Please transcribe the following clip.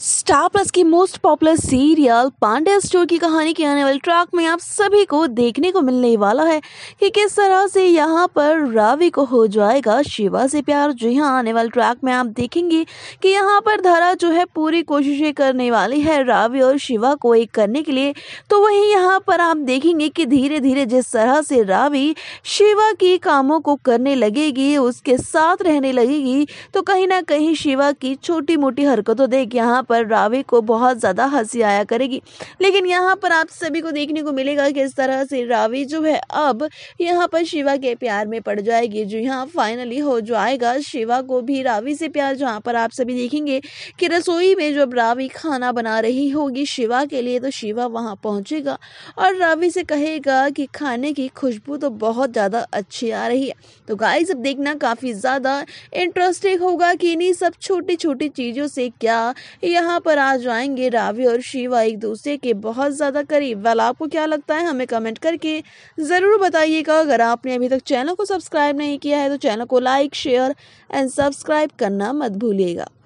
star Plus की most popular serial Pandey store की कहानी के आने वाले ट्रैक में आप सभी को देखने को मिलने वाला है कि किस तरह से यहाँ पर रावी को हो जाएगा शिवा से प्यार जो यहाँ आने वाले ट्रैक में आप देखेंगे कि यहाँ पर धारा जो है पूरी कोशिशें करने वाली है रावी और शिवा को एक करने के लिए तो वही यहाँ पर आप देखेंगे कि धीरे धीरे जिस तरह से रावी शिवा की कामों को करने लगेगी उसके साथ रहने लगेगी तो कहीं ना कहीं शिवा की छोटी मोटी हरकतों देख यहाँ पर रावी को बहुत ज़्यादा हंसी आया करेगी लेकिन यहाँ पर आप सभी को देखने को मिलेगा कि इस तरह से रावी जो है अब यहाँ पर शिवा के प्यार में पड़ जाएगी जो यहाँ फाइनली हो जाएगा शिवा को भी रावी से प्यार जहाँ पर आप सभी देखेंगे कि रसोई में जब रावी खाना बना रही होगी शिवा के लिए तो शिवा वहाँ पहुँचेगा और रावी से कहेगा कि खाने की खुशबू तो बहुत ज़्यादा अच्छी आ रही है तो गाइस अब देखना काफ़ी ज़्यादा इंटरेस्टिंग होगा कि इन्हीं सब छोटी छोटी चीज़ों से क्या ये यहाँ पर आ जाएंगे रावी और शिवा एक दूसरे के बहुत ज़्यादा करीब वेल आपको क्या लगता है हमें कमेंट करके ज़रूर बताइएगा अगर आपने अभी तक चैनल को सब्सक्राइब नहीं किया है तो चैनल को लाइक शेयर एंड सब्सक्राइब करना मत भूलिएगा